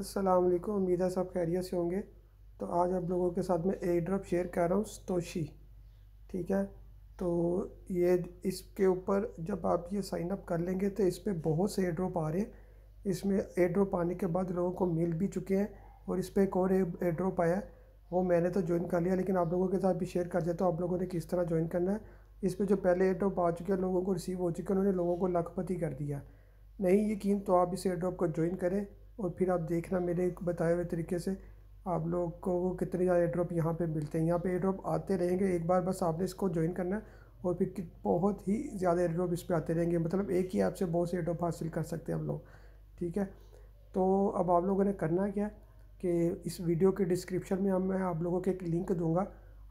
अस्सलाम वालेकुम उम्मीद है सब खैरियत से होंगे तो आज आप लोगों के साथ मैं ए ड्रॉप शेयर कर रहा हूँ स्तोशी ठीक है तो ये इसके ऊपर जब आप ये साइन अप कर लेंगे तो इस पर बहुत से एयर ड्रॉप आ रहे हैं इसमें एयर ड्रॉप आने के बाद लोगों को मिल भी चुके हैं और इस पर एक और एयर ड्रॉप आया है वो मैंने तो ज्वाइन कर लिया लेकिन आप लोगों के साथ भी शेयर कर देता हूँ आप लोगों ने किस तरह ज्वाइन करना है इस पर जो पहले एयर ड्रॉप आ चुके हैं लोगों को रिसीव हो चुके हैं उन्होंने लोगों को लखपति कर दिया नहीं यकीन तो आप इस एयर ड्रॉप को ज्वाइन करें और फिर आप देखना मेरे बताए हुए तरीके से आप लोग को कितने ज़्यादा ड्रॉप यहाँ पे मिलते हैं यहाँ पे ड्रॉप आते रहेंगे एक बार बस आपने इसको ज्वाइन करना है और फिर बहुत ही ज़्यादा ड्रॉप इस पर आते रहेंगे मतलब एक ही ऐप से बहुत से ड्रॉप हासिल कर सकते हैं हम लोग ठीक है तो अब आप लोगों ने करना क्या कि इस वीडियो के डिस्क्रिप्शन में हम मैं आप लोगों को एक लिंक दूंगा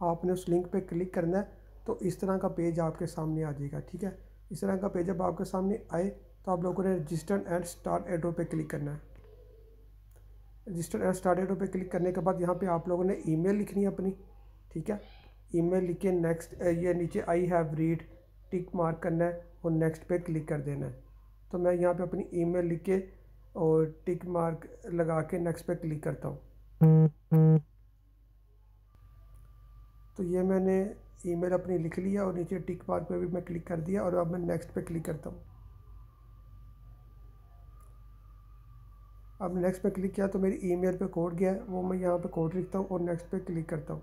आपने उस लिंक पर क्लिक करना है तो इस तरह का पेज आपके सामने आ जाएगा ठीक है इस तरह का पेज अब आपके सामने आए तो आप लोगों ने रजिस्टर एंड स्टार्ट एड्रो पे क्लिक करना है रजिस्टर एंड स्टार्टेड पे क्लिक करने के बाद यहाँ पे आप लोगों ने ईमेल लिखनी है अपनी ठीक है ईमेल लिख के नेक्स्ट ये नीचे I have read tick mark करना है और नेक्स्ट पे क्लिक कर देना है तो मैं यहाँ पे अपनी ईमेल लिख के और टिक मार्क लगा के नेक्स्ट पे क्लिक करता हूँ तो ये मैंने ईमेल अपनी लिख लिया और नीचे टिक मार्क पर भी मैं क्लिक कर दिया और अब मैं नेक्स्ट पर क्लिक करता हूँ अब नेक्स्ट पे क्लिक किया तो मेरी ईमेल पे कोड गया वो मैं यहाँ पे कोड लिखता हूँ और नेक्स्ट पे क्लिक करता हूँ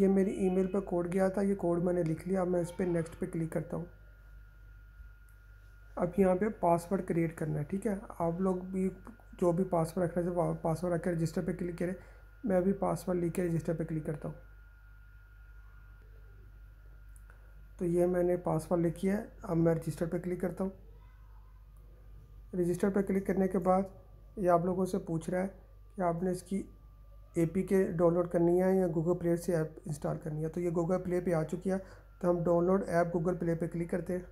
ये मेरी ईमेल पे कोड गया था ये कोड मैंने लिख लिया अब मैं इस पर नेक्स्ट पे क्लिक करता हूँ अब यहाँ पे पासवर्ड क्रिएट करना है ठीक है आप लोग भी जो भी पासवर्ड रखना चाहिए पासवर्ड रख रजिस्टर पर क्लिक करें मैं अभी पासवर्ड लिख के रजिस्टर पर क्लिक करता हूँ तो ये मैंने पासवर्ड लिखी है अब मैं रजिस्टर पर क्लिक करता हूँ रजिस्टर पर क्लिक करने के बाद ये आप लोगों से पूछ रहा है कि आपने इसकी ए पी के डाउनलोड करनी है या गूगल प्ले से ऐप इंस्टॉल करनी है तो ये गूगल प्ले पे आ चुकी है तो हम डाउनलोड ऐप गूगल प्ले पे क्लिक करते हैं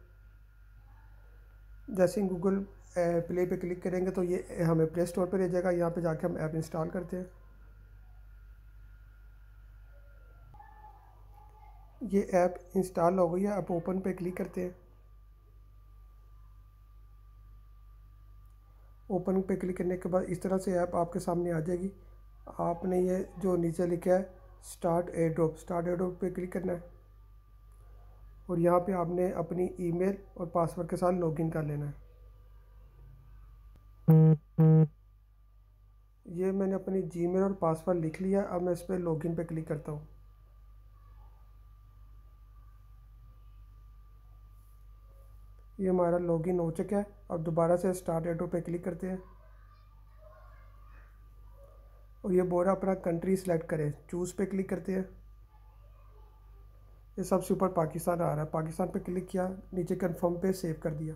जैसे ही गूगल प्ले पे क्लिक करेंगे तो ये हमें प्ले स्टोर पर ले जाएगा यहाँ पे जाके हम ऐप इंस्टॉल करते हैं ये ऐप इंस्टॉल हो गई है आप ओपन पे क्लिक करते हैं ओपन पे क्लिक करने के बाद इस तरह से ऐप आपके सामने आ जाएगी आपने ये जो नीचे लिखा है start air drop start air drop पर क्लिक करना है और यहाँ पे आपने अपनी ईमेल और पासवर्ड के साथ लॉगिन कर लेना है ये मैंने अपनी जीमेल और पासवर्ड लिख लिया अब मैं इस पर लॉगिन पे क्लिक करता हूँ ये हमारा लॉगिन हो चुका है अब दोबारा से स्टार्ट एडो पे क्लिक करते हैं और ये बोरा अपना कंट्री सेलेक्ट करें चूज़ पे क्लिक करते हैं ये सबसे ऊपर पाकिस्तान आ रहा है पाकिस्तान पे क्लिक किया नीचे कंफर्म पे सेव कर दिया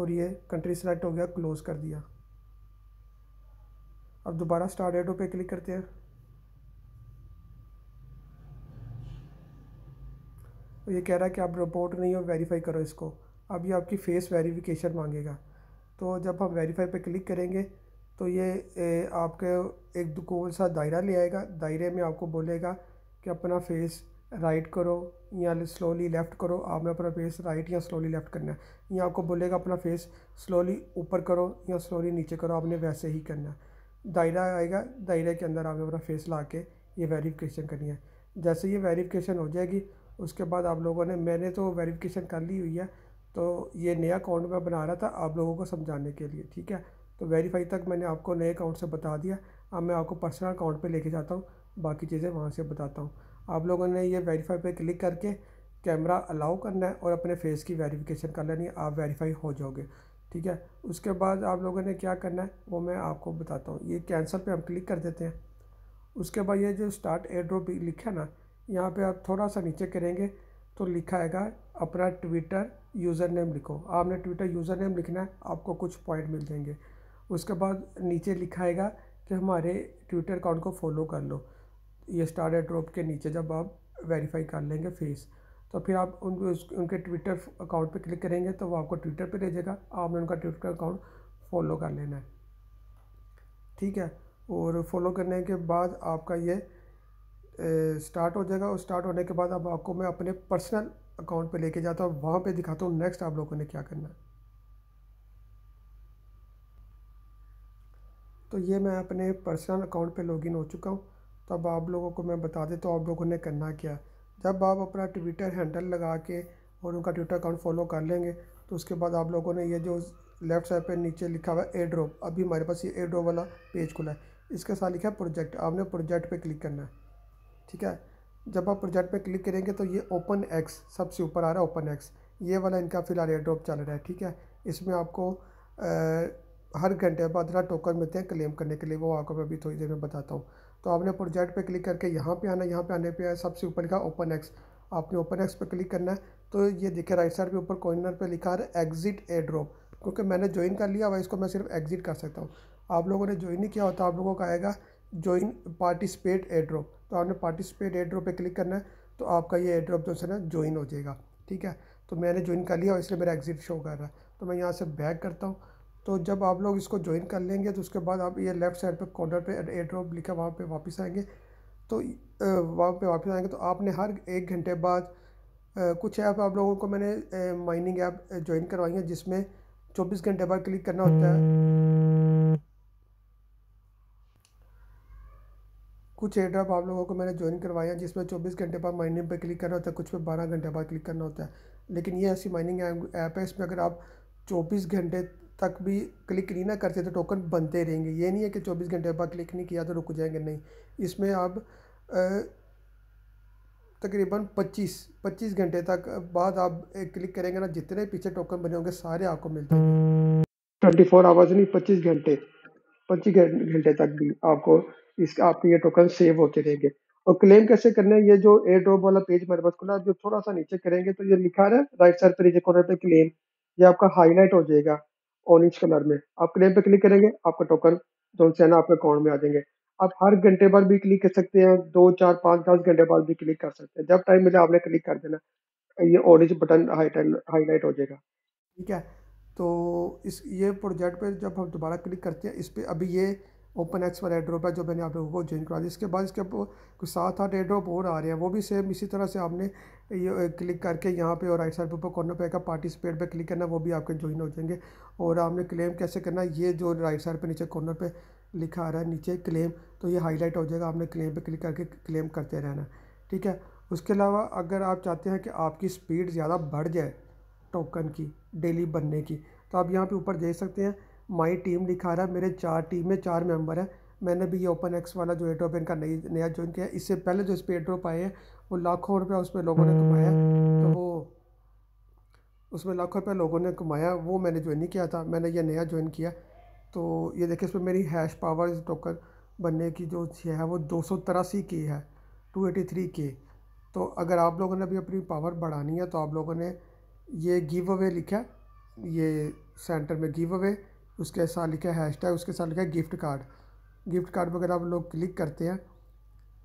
और ये कंट्री सेलेक्ट हो गया क्लोज़ कर दिया अब दोबारा स्टार्ट एडो पे क्लिक करते हैं और ये कह रहा है कि आप रिपोर्ट नहीं हो वेरीफाई करो इसको अब ये आपकी फेस वेरिफिकेशन मांगेगा तो जब हम वेरीफाई पे क्लिक करेंगे तो ये ए, आपके एक गोल सा दायरा ले आएगा दायरे में आपको बोलेगा कि अपना फेस राइट करो या स्लोली लेफ़्ट करो आपने अपना फेस राइट या स्लोली लेफ़्ट करना है या आपको बोलेगा अपना फेस स्लोली ऊपर करो या स्लोली नीचे करो आपने वैसे ही करना है दायरा आएगा दायरे के अंदर आपने अपना फेस ला के ये वेरीफिकेशन करनी है जैसे ये वेरीफिकेशन हो जाएगी उसके बाद आप लोगों ने मैंने तो वेरिफिकेशन कर ली हुई है तो ये नया अकाउंट मैं बना रहा था आप लोगों को समझाने के लिए ठीक है तो वेरीफाई तक मैंने आपको नए अकाउंट से बता दिया अब मैं आपको पर्सनल अकाउंट पे लेके जाता हूँ बाकी चीज़ें वहाँ से बताता हूँ आप लोगों ने ये वेरीफाई पे क्लिक करके कैमरा अलाउ करना है और अपने फेस की वेरिफिकेशन कर लेनी है आप वेरीफाई हो जाओगे ठीक है उसके बाद आप लोगों ने क्या करना है वो मैं आपको बताता हूँ ये कैंसिल पर हम क्लिक कर देते हैं उसके बाद ये जो स्टार्ट एयर ड्रॉप लिखा है ना यहाँ पे आप थोड़ा सा नीचे करेंगे तो लिखा आएगा अपना ट्विटर यूज़र नेम लिखो आपने ट्विटर यूज़र नेम लिखना है आपको कुछ पॉइंट मिल जाएंगे उसके बाद नीचे लिखा आएगा कि हमारे ट्विटर अकाउंट को फॉलो कर लो ये स्टार एड ड्रॉप के नीचे जब आप वेरीफाई कर लेंगे फेस तो फिर आप उन उनके ट्विटर अकाउंट पे क्लिक करेंगे तो वो आपको ट्विटर पे भेजेगा आपने उनका ट्विटर अकाउंट फॉलो कर लेना है ठीक है और फॉलो करने के बाद आपका ये स्टार्ट हो जाएगा और स्टार्ट होने के बाद अब आपको मैं अपने पर्सनल अकाउंट पे लेके जाता हूँ वहाँ पे दिखाता हूँ नेक्स्ट आप लोगों ने क्या करना है तो ये मैं अपने पर्सनल अकाउंट पे लॉगिन हो चुका हूँ तो अब आप लोगों को मैं बता देता हूँ आप लोगों ने करना क्या जब आप अपना ट्विटर हैंडल लगा के और उनका ट्विटर अकाउंट फॉलो कर लेंगे तो उसके बाद आप लोगों ने ये जो लेफ़्ट साइड पर नीचे लिखा हुआ है एड्रो अभी हमारे पास ये एड्रो वाला पेज खुला है इसके साथ लिखा है प्रोजेक्ट आपने प्रोजेक्ट पर क्लिक करना है ठीक है जब आप प्रोजेक्ट पे क्लिक करेंगे तो ये ओपन एक्स सबसे ऊपर आ रहा है ओपन एक्स ये वाला इनका फ़िलहाल एयर ड्रॉप चल रहा है ठीक है इसमें आपको आ, हर घंटे बाद ना टोकन मिलते हैं क्लेम करने के लिए वो आपको मैं अभी थोड़ी देर में बताता हूँ तो आपने प्रोजेक्ट पर क्लिक करके यहाँ पर आना यहाँ पर आने पर सबसे ऊपर लिखा ओपन एक्स आपने ओपन एक्स पर क्लिक करना है तो ये देखिए राइट साइड पर ऊपर कॉर्नर पर लिखा है एग्जिट एयर ड्रॉप क्योंकि मैंने ज्वाइन कर लिया हुआ इसको मैं सिर्फ एग्जिट कर सकता हूँ आप लोगों ने ज्वाइन नहीं किया होता आप लोगों का आएगा ज्वाइन पार्टिसिपेट एयर ड्रॉप तो आपने पार्टिसिपेट एड्रॉप ड्रॉप पर क्लिक करना है तो आपका ये एड्रॉप ड्रॉप जो है ना ज्वाइन हो जाएगा ठीक है तो मैंने ज्वाइन कर लिया और इसलिए मेरा एग्ज़िट शो कर रहा है तो मैं यहाँ से बैक करता हूँ तो जब आप लोग इसको ज्वाइन कर लेंगे तो उसके बाद आप ये लेफ़्ट साइड पर कॉर्नर पर एड्रॉप ड्रॉप लिखा वहाँ पर वापस आएंगे तो वहाँ पर वापस आएंगे तो आपने हर एक घंटे बाद कुछ ऐप आप लोगों को मैंने माइनिंग ऐप ज्वाइन करवाई है जिसमें चौबीस घंटे बाद क्लिक करना होता है कुछ एड्रॉप आप लोगों को मैंने ज्वाइन करवाया जिसमें 24 घंटे बाद माइनिंग पे क्लिक करना होता है कुछ पे 12 घंटे बाद क्लिक करना होता है लेकिन ये ऐसी माइनिंग ऐप है इसमें अगर आप 24 घंटे तक भी क्लिक नहीं ना करते तो टोकन बनते रहेंगे ये नहीं है कि 24 घंटे बाद क्लिक नहीं किया तो रुक जाएंगे नहीं इसमें आप तकरीबन पच्चीस पच्चीस घंटे तक बाद आप क्लिक करेंगे ना जितने पीछे टोकन बने होंगे सारे आपको मिलते हैं ट्वेंटी फोर आवर्स नहीं पच्चीस घंटे पच्चीस घंटे तक भी आपको इसका आपके ये टोकन सेव होते रहेंगे और क्लेम कैसे करना है ये जो एयर ड्रॉप वाला पेज मेरे पास खुला जो थोड़ा सा नीचे करेंगे तो ये लिखा रहा है राइट साइड पर नीचे कॉर्नर पे क्लेम ये आपका हाईलाइट हो जाएगा ऑरेंज कलर में आप क्लेम पे क्लिक करेंगे आपका टोकन जो से है ना आपके अकाउंट में आ जाएंगे आप हर घंटे बाद भी क्लिक कर सकते हैं दो चार पाँच दस घंटे बाद भी क्लिक कर सकते हैं जब टाइम मिले आपने क्लिक कर देना ये ऑरेंज बटन हाईलाइट हो जाएगा ठीक है तो इस ये प्रोजेक्ट पे जब हम दोबारा क्लिक करते हैं इस पर अभी ये ओपन एक्स पर एड्रोप है जो मैंने आप लोगों को ज्वाइन करा दी इसके बाद इसके कुछ सात आठ एड्रोप और आ रहे हैं वो भी सेम इसी तरह से आपने ये क्लिक करके यहाँ पे और राइट साइड पे ऊपर कॉर्नर पे आएगा पार्टिसिपेट पे क्लिक करना वो भी आपके ज्वाइन हो जाएंगे और आपने क्लेम कैसे करना ये जो राइट साइड पे नीचे कॉर्नर पे लिखा आ रहा है नीचे क्लेम तो ये हाईलाइट हो जाएगा आपने क्लेम पर क्लिक करके क्लेम करते रहना ठीक है उसके अलावा अगर आप चाहते हैं कि आपकी स्पीड ज़्यादा बढ़ जाए टोकन की डेली बनने की तो आप यहाँ पर ऊपर देख सकते हैं माई टीम लिखा रहा है मेरे चार टीम में चार मेंबर हैं मैंने भी ये ओपन एक्स वाला जो एड्रोप इनका नई नया ज्वाइन किया इससे पहले जो इस पर एड्रोप आए हैं वो लाखों रुपया पर लोगों ने कमाया तो वो उसमें लाखों रुपया लोगों ने कमाया वो मैंने ज्वाइन नहीं किया था मैंने ये नया ज्वाइन किया तो ये देखिए इसमें मेरी हैश पावर टोकन बनने की जो है वो दो सौ तिरासी की है टू एटी थ्री के तो अगर आप लोगों ने भी अपनी पावर बढ़ानी है तो आप लोगों ने ये गिव अवे लिखा ये सेंटर में गिव अवे उसके साथ लिखा हैश टैग उसके साथ लिखा है गिफ्ट कार्ड गिफ्ट कार्ड पर अगर आप लोग क्लिक करते हैं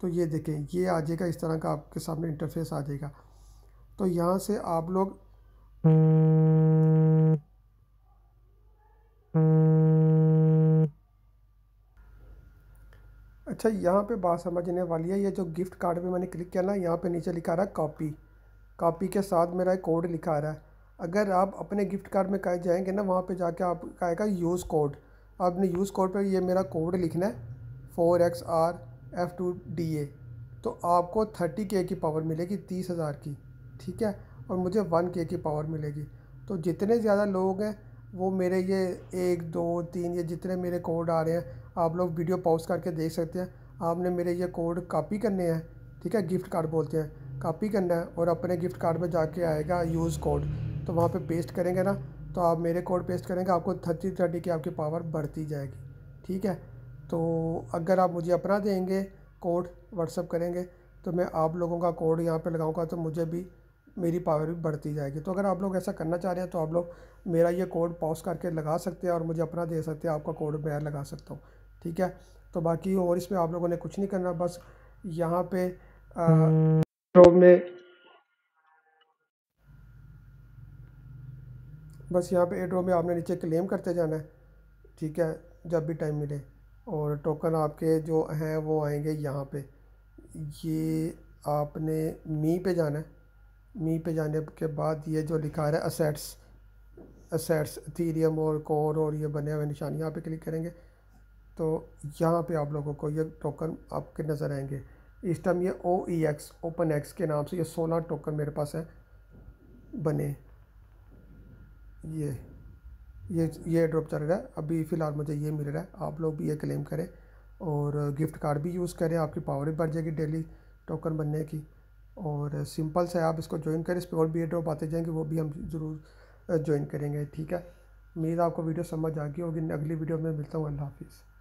तो ये देखें ये आ जाएगा इस तरह का आपके सामने इंटरफेस आ जाएगा तो यहाँ से आप लोग अच्छा यहाँ पे बात समझने वाली है ये जो गिफ्ट कार्ड पे मैंने क्लिक किया ना यहाँ पे नीचे लिखा रहा है कॉपी कॉपी के साथ मेरा एक कोड लिखा रहा है अगर आप अपने गिफ्ट कार्ड में कहे जाएंगे ना वहाँ पे जाके आपका आएगा यूज़ कोड आपने यूज़ कोड पर ये मेरा कोड लिखना है four X R F two D A तो आपको थर्टी के की पावर मिलेगी तीस हज़ार की ठीक है और मुझे वन के की पावर मिलेगी तो जितने ज़्यादा लोग हैं वो मेरे ये एक दो तीन ये जितने मेरे कोड आ रहे हैं आप लोग वीडियो पॉज करके देख सकते हैं आपने मेरे ये कोड कॉपी करने हैं ठीक है गिफ्ट कार्ड बोलते हैं कॉपी करना है और अपने गिफ्ट कार्ड में जाके आएगा यूज़ कोड तो वहाँ पे पेस्ट करेंगे ना तो आप मेरे कोड पेस्ट करेंगे आपको थर्टी थर्टी की आपकी पावर बढ़ती जाएगी ठीक है तो अगर आप मुझे अपना देंगे कोड व्हाट्सअप करेंगे तो मैं आप लोगों का कोड यहाँ पे लगाऊंगा तो मुझे भी मेरी पावर भी बढ़ती जाएगी तो अगर आप लोग ऐसा करना चाह रहे हैं तो आप लोग मेरा ये कोड पॉज करके लगा सकते हैं और मुझे अपना दे सकते हैं आपका कोड मैं लगा सकता हूँ ठीक है तो बाकी और इसमें आप लोगों ने कुछ नहीं करना बस यहाँ पे आ, hmm. में बस यहाँ पे एड्रो में आपने नीचे क्लेम करते जाना है ठीक है जब भी टाइम मिले और टोकन आपके जो हैं वो आएंगे यहाँ पे ये आपने मी पे जाना है मी पे जाने के बाद ये जो लिखा रहा है असेट्स असेट्स थीरियम और कोर और ये बने हुए निशान यहाँ पे क्लिक करेंगे तो यहाँ पे आप लोगों को ये टोकन आपके नज़र आएंगे इस टाइम ये O E X open X के नाम से ये सोलह टोकन मेरे पास हैं बने ये ये ये ड्रॉप चल रहा है अभी फ़िलहाल मुझे ये मिल रहा है आप लोग भी ये क्लेम करें और गिफ्ट कार्ड भी यूज़ करें आपकी पावर भी बढ़ जाएगी डेली टोकन बनने की और सिंपल से आप इसको ज्वाइन करें इस पर और भी ये ड्रॉप आते जाएंगे वो भी हम ज़रूर ज्वाइन करेंगे ठीक है उम्मीद आपको वीडियो समझ आ गई होगी अगली वीडियो में मिलता हूँ अल्लाह हाफिज़